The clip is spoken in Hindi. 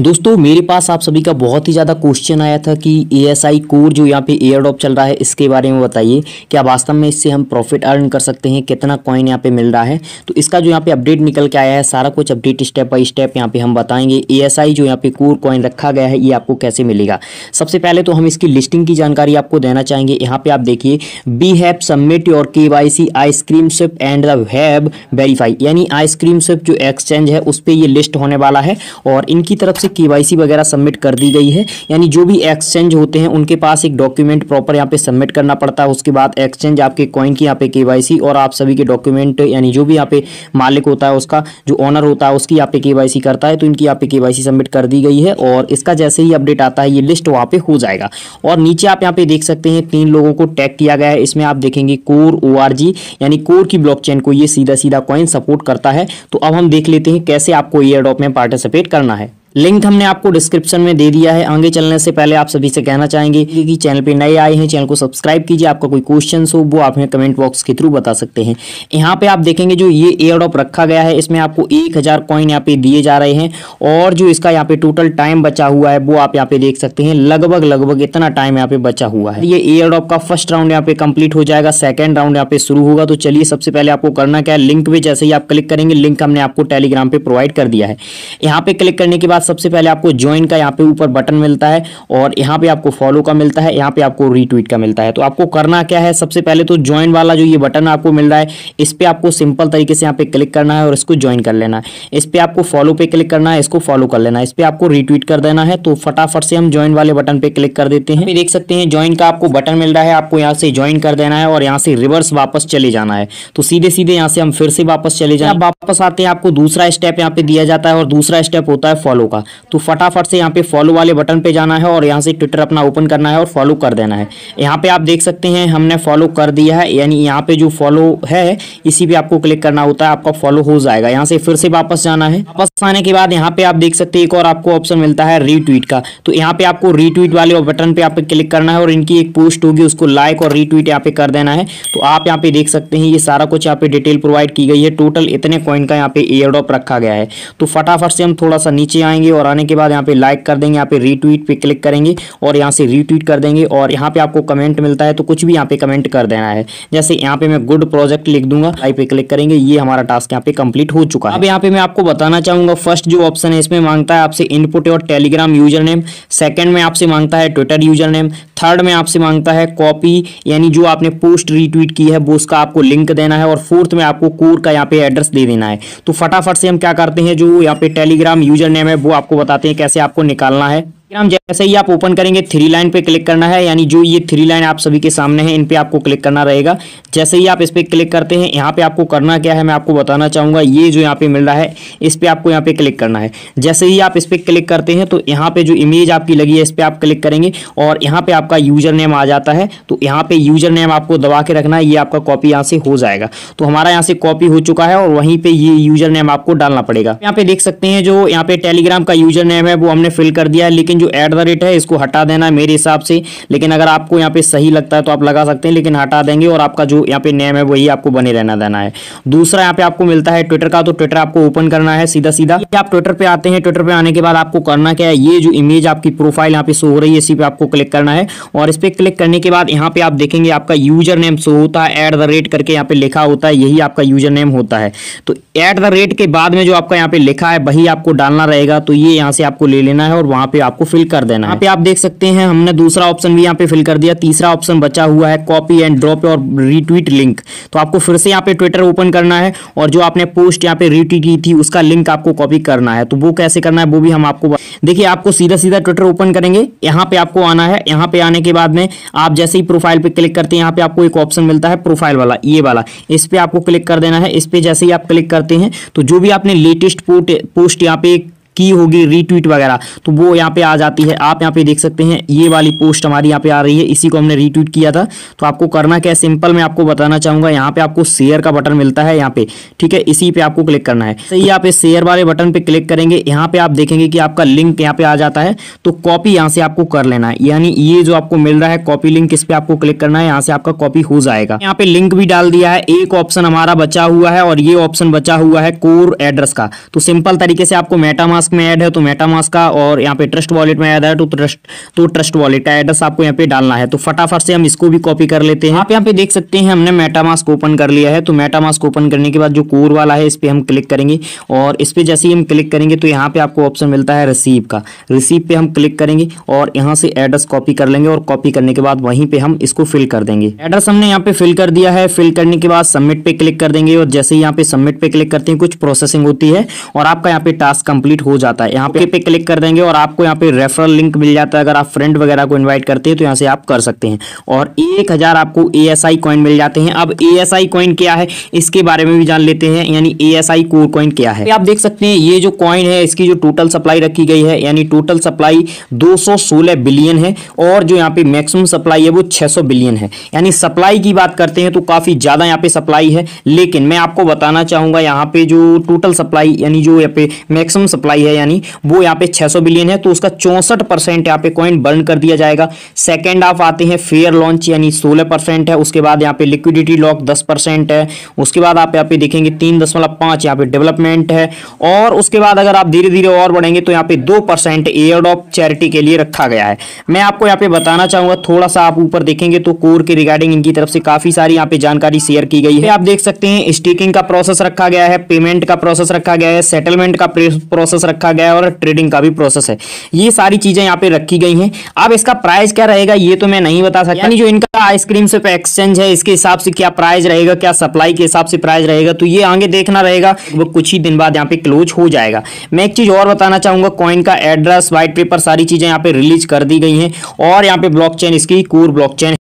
दोस्तों मेरे पास आप सभी का बहुत ही ज़्यादा क्वेश्चन आया था कि ए एस आई कोर जो यहाँ पे एयर ड्रॉप चल रहा है इसके बारे में बताइए क्या वास्तव में इससे हम प्रॉफिट अर्न कर सकते हैं कितना कॉइन यहाँ पे मिल रहा है तो इसका जो यहाँ पे अपडेट निकल के आया है सारा कुछ अपडेट स्टेप बाई स्टेप यहाँ पे हम बताएंगे ए एस आई जो यहाँ पे कोर कॉइन रखा गया है ये आपको कैसे मिलेगा सबसे पहले तो हम इसकी लिस्टिंग की जानकारी आपको देना चाहेंगे यहाँ पे आप देखिए be have submit your K Y C ice cream ship and the verify यानी आइसक्रीम शिप जो एक्सचेंज है उस पर ये लिस्ट होने वाला है और इनकी तरफ से के वगैरह सबमिट कर दी गई है यानी जो भी एक्सचेंज होते हैं उनके पास एक डॉक्यूमेंट प्रॉपर यहाँ पे सबमिट करना पड़ता है उसके बाद एक्सचेंज आपके कॉइन की यहाँ पे के और आप सभी के डॉक्यूमेंट यानी जो भी यहाँ पे मालिक होता है उसका जो ऑनर होता है उसकी यहाँ पे के करता है तो इनकी यहाँ पे के सबमिट कर दी गई है और इसका जैसे ही अपडेट आता है ये लिस्ट वहाँ पे हो जाएगा और नीचे आप यहाँ पे देख सकते हैं तीन लोगों को टैग किया गया है इसमें आप देखेंगे कोर ओ यानी कोर की ब्लॉक को ये सीधा सीधा कॉइन सपोर्ट करता है तो अब हम देख लेते हैं कैसे आपको एयर में पार्टिसिपेट करना है लिंक हमने आपको डिस्क्रिप्शन में दे दिया है आगे चलने से पहले आप सभी से कहना चाहेंगे कि चैनल पे नए आए हैं चैनल को सब्सक्राइब कीजिए आपका कोई क्वेश्चन हो वो आप हमें कमेंट बॉक्स के थ्रू बता सकते हैं यहाँ पे आप देखेंगे जो ये एयरडॉप रखा गया है इसमें आपको एक हज़ार कॉइन यहाँ पे दिए जा रहे हैं और जो इसका यहाँ पे टोटल टाइम बचा हुआ है वो आप यहाँ पे देख सकते हैं लगभग लगभग इतना टाइम यहाँ पे बचा हुआ है ये एयरडॉप का फर्स्ट राउंड यहाँ पे कंप्लीट हो जाएगा सेकेंड राउंड यहाँ पे शुरू होगा तो चलिए सबसे पहले आपको करना क्या है लिंक पे जैसे ही आप क्लिक करेंगे लिंक हमने आपको टेलीग्राम पे प्रोवाइड कर दिया है यहाँ पे क्लिक करने के बाद बाद सबसे पहले आपको ज्वाइन का यहाँ पे ऊपर बटन मिलता है और यहाँ पे आपको फॉलो का मिलता है यहाँ पे आपको रीट्वीट का मिलता है तो आपको करना क्या है सबसे पहले तो ज्वाइन वाला जो ये बटन आपको मिल रहा है इस पर आपको सिंपल तरीके से यहाँ पे क्लिक करना है और इसको ज्वाइन कर लेना है इस पर आपको फॉलो पे क्लिक करना है इसको फॉलो कर लेना है इस पर आपको रीट्वीट कर देना है तो फटाफट से हम ज्वाइन वाले बटन पर क्लिक कर देते हैं देख सकते हैं ज्वाइन का आपको बटन मिल रहा है आपको यहाँ से ज्वाइन कर देना है और यहाँ से रिवर्स वापस चले जाना है तो सीधे सीधे यहाँ से हम फिर से वापस चले जाए वापस आते हैं आपको दूसरा स्टेप यहाँ पे दिया जाता है और दूसरा स्टेप होता है फॉलो होगा तो फटाफट से यहाँ पे फॉलो वाले बटन पे जाना है और यहाँ से ट्विटर अपना ओपन करना है और फॉलो कर देना है यहाँ पे आप देख सकते हैं हमने फॉलो कर दिया है यानी यहाँ पे जो फॉलो है इसी पे आपको क्लिक करना होता है आपका फॉलो हो जाएगा यहाँ से फिर से वापस जाना है वापस आने के बाद यहाँ पे आप देख सकते हैं एक और आपको ऑप्शन मिलता है रीट्वीट का तो यहाँ पे आपको रीट्वीट वाले बटन पे आप क्लिक करना है और इनकी एक पोस्ट होगी उसको लाइक और रीट्वीट यहाँ पे कर देना है तो आप यहाँ पे देख सकते हैं ये सारा कुछ यहाँ पे डिटेल प्रोवाइड की गई है टोटल इतने कॉइन का यहाँ पे एयर ड्रॉप रखा गया है तो फटाफट से हम थोड़ा सा नीचे आएंगे आएंगे और आने के बाद यहाँ पे लाइक कर देंगे यहाँ पे रीट्वीट पे क्लिक करेंगे और यहाँ से रीट्वीट कर देंगे और यहाँ पे आपको कमेंट मिलता है तो कुछ भी यहाँ पे कमेंट कर देना है जैसे यहाँ पे मैं गुड प्रोजेक्ट लिख दूंगा लाइक पे क्लिक करेंगे ये हमारा टास्क यहाँ पे कंप्लीट हो चुका है अब यहाँ पे मैं आपको बताना चाहूंगा फर्स्ट जो ऑप्शन है इसमें मांगता है आपसे इनपुट और टेलीग्राम यूजर नेम सेकेंड में आपसे मांगता है ट्विटर यूजर नेम थर्ड में आपसे मांगता है कॉपी यानी जो आपने पोस्ट रीट्वीट की है वो उसका आपको लिंक देना है और फोर्थ में आपको कोर का यहाँ पे एड्रेस दे देना है तो फटाफट से हम क्या करते हैं जो यहाँ पे टेलीग्राम यूजर नेम है वो वो आपको बताते हैं कैसे आपको निकालना है टेलीग्राम जैसे ही आप ओपन करेंगे थ्री लाइन पे क्लिक करना है यानी जो ये थ्री लाइन आप सभी के सामने है इन पे आपको क्लिक करना रहेगा जैसे ही आप इस पर क्लिक करते हैं यहाँ पे आपको करना क्या है मैं आपको बताना चाहूँगा ये जो यहाँ पे मिल रहा है इस पर आपको यहाँ पे क्लिक करना है जैसे ही आप इस पर क्लिक करते हैं तो यहाँ पे जो इमेज आपकी लगी है इस पर आप क्लिक करेंगे और यहाँ पे आपका यूजर नेम आ जाता है तो यहाँ पे यूजर नेम आपको दबा के रखना है ये आपका कॉपी यहाँ से हो जाएगा तो हमारा यहाँ से कॉपी हो चुका है और वहीं पे ये यूजर नेम आपको डालना पड़ेगा यहाँ पे देख सकते हैं जो यहाँ पे टेलीग्राम का यूजर नेम है वो हमने फिल कर दिया है लेकिन जो एट द रेट है इसको हटा देना है मेरे हिसाब से लेकिन अगर आपको यहाँ पे सही लगता है तो आप लगा सकते हैं लेकिन हटा देंगे और आपका जो यहाँ पे नेम है वही आपको बने रहना देना है दूसरा यहाँ पे आपको मिलता है ट्विटर का तो ट्विटर आपको ओपन करना है सीधा सीधा आप ट्विटर पे आते हैं ट्विटर पे आने के बाद आपको करना क्या है ये जो इमेज आपकी प्रोफाइल यहाँ पे शो हो रही है इसी पे आपको क्लिक करना है और इस पर क्लिक करने के बाद यहाँ पे आप देखेंगे आपका यूजर नेम शो होता है एट द रेट करके यहाँ पे लिखा होता है यही आपका यूजर नेम होता है तो एट द रेट के बाद में जो आपका यहाँ पे लिखा है वही आपको डालना रहेगा तो ये यहाँ से आपको ले लेना है और वहाँ पे आपको फिल कर देना यहाँ पे आप देख सकते हैं हमने दूसरा ऑप्शन भी यहाँ पे फिल कर दिया तीसरा ऑप्शन बचा हुआ है कॉपी एंड ड्रॉप और रीट्वीट लिंक तो आपको फिर से यहाँ पे ट्विटर ओपन करना है और जो आपने पोस्ट यहाँ पे रीट्वीट की थी उसका लिंक आपको कॉपी करना है तो वो कैसे करना है वो भी हम आपको देखिए आपको सीधा सीधा ट्विटर ओपन करेंगे यहाँ पे आपको आना है यहाँ पे आने के बाद में आप जैसे ही प्रोफाइल पे क्लिक करते हैं यहाँ पे आपको एक ऑप्शन मिलता है प्रोफाइल वाला ये वाला इस पे आपको क्लिक कर देना है इस पे जैसे ही आप क्लिक करते हैं तो जो भी आपने लेटेस्ट पोस्ट यहाँ पे की होगी रीट्वीट वगैरह तो वो यहाँ पे आ जाती है आप यहाँ पे देख सकते हैं ये वाली पोस्ट हमारी यहाँ पे आ रही है इसी को हमने रीट्वीट किया था तो आपको करना क्या है सिंपल मैं आपको बताना चाहूंगा यहाँ पे आपको शेयर का बटन मिलता है यहाँ पे ठीक है इसी पे आपको क्लिक करना है सही तो आप इस शेयर वाले बटन पे क्लिक करेंगे यहाँ पे आप देखेंगे कि आपका लिंक यहाँ पे आ जाता है तो कॉपी यहाँ से आपको कर लेना है यानी ये जो आपको मिल रहा है कॉपी लिंक इस पे आपको क्लिक करना है यहाँ से आपका कॉपी हो जाएगा यहाँ पे लिंक भी डाल दिया है एक ऑप्शन हमारा बचा हुआ है और ये ऑप्शन बचा हुआ है कोर एड्रेस का तो सिंपल तरीके से आपको मेटामास मास्क में ऐड है तो मेटा मास्क का और यहाँ पे ट्रस्ट वॉलेट में ऐड है तो ट्रस्ट तो ट्रस्ट वॉलेट का एड्रेस आपको यहाँ पे डालना है तो फटाफट से हम इसको भी कॉपी कर लेते हैं आप यहाँ पे देख सकते हैं हमने मेटा मास्क ओपन कर लिया है तो मेटा मास्क ओपन करने के बाद जो कोर वाला है इस पर हम क्लिक करेंगे और इस पर जैसे ही हम क्लिक करेंगे तो यहाँ पे आपको ऑप्शन मिलता है रिसीव का रिसीव पे हम क्लिक करेंगे और यहाँ से एड्रेस कॉपी कर लेंगे और कॉपी करने के बाद वहीं पे हम इसको फिल कर देंगे एड्रेस हमने यहाँ पे फिल कर दिया है फिल करने के बाद सबमिट पे क्लिक कर देंगे और जैसे ही यहाँ पे सबमिट पे क्लिक करते हैं कुछ प्रोसेसिंग होती है और आपका यहाँ पे टास्क कंप्लीट हो हो जाता है यहाँ पे पे क्लिक कर देंगे और आपको यहाँ पे रेफरल लिंक मिल जाता है अगर आप फ्रेंड वगैरह को इन्वाइट करते हैं तो यहाँ से आप कर सकते हैं और एक हज़ार आपको ए एस आई कॉइन मिल जाते हैं अब ए एस आई कॉइन क्या है इसके बारे में भी जान लेते हैं यानी A S I core coin क्या है आप देख सकते हैं ये जो कॉइन है इसकी जो टोटल सप्लाई रखी गई है यानी टोटल सप्लाई 216 बिलियन है और जो यहाँ पे मैक्सिमम सप्लाई है वो 600 बिलियन है यानी सप्लाई की बात करते हैं तो काफ़ी ज़्यादा यहाँ पे सप्लाई है लेकिन मैं आपको बताना चाहूंगा यहाँ पे जो टोटल सप्लाई यानी जो यहाँ पे मैक्सिमम सप्लाई आई है यानी वो यहाँ पे 600 बिलियन है तो उसका चौंसठ परसेंट यहाँ पे कॉइन बर्न कर दिया जाएगा सेकेंड आप आते हैं फेयर लॉन्च यानी सोलह परसेंट है उसके बाद यहाँ पे लिक्विडिटी लॉक दस परसेंट है उसके बाद आप यहाँ पे देखेंगे तीन दशमलव पाँच यहाँ पे डेवलपमेंट है और उसके बाद अगर आप धीरे धीरे और बढ़ेंगे तो यहाँ पे दो परसेंट एयर ऑफ चैरिटी के लिए रखा गया है मैं आपको यहाँ पे बताना चाहूंगा थोड़ा सा आप ऊपर देखेंगे तो कोर के रिगार्डिंग इनकी तरफ से काफ़ी सारी यहाँ पे जानकारी शेयर की गई है आप देख सकते हैं स्टेकिंग का प्रोसेस रखा गया है पेमेंट का प्रोसेस रखा गया है सेटलमेंट का प्रोसेस रखा गया है और ट्रेडिंग का भी प्रोसेस है ये सारी चीजें यहाँ पे रखी गई हैं अब इसका प्राइस क्या रहेगा ये तो मैं नहीं बता सकता जो इनका आइसक्रीम से एक्सचेंज है इसके हिसाब से क्या प्राइस रहेगा क्या सप्लाई के हिसाब से प्राइस रहेगा तो ये आगे देखना रहेगा वो कुछ ही दिन बाद यहाँ पे क्लोज हो जाएगा मैं एक चीज और बताना चाहूंगा कॉइन का एड्रेस व्हाइट पेपर सारी चीजें यहाँ पे रिलीज कर दी गई हैं और यहाँ पे ब्लॉकचेन इसकी कोर ब्लॉकचेन